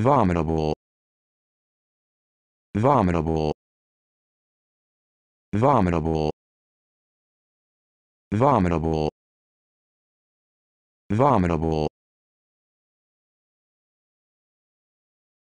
vomitable vomitable vomitable vomitable vomitable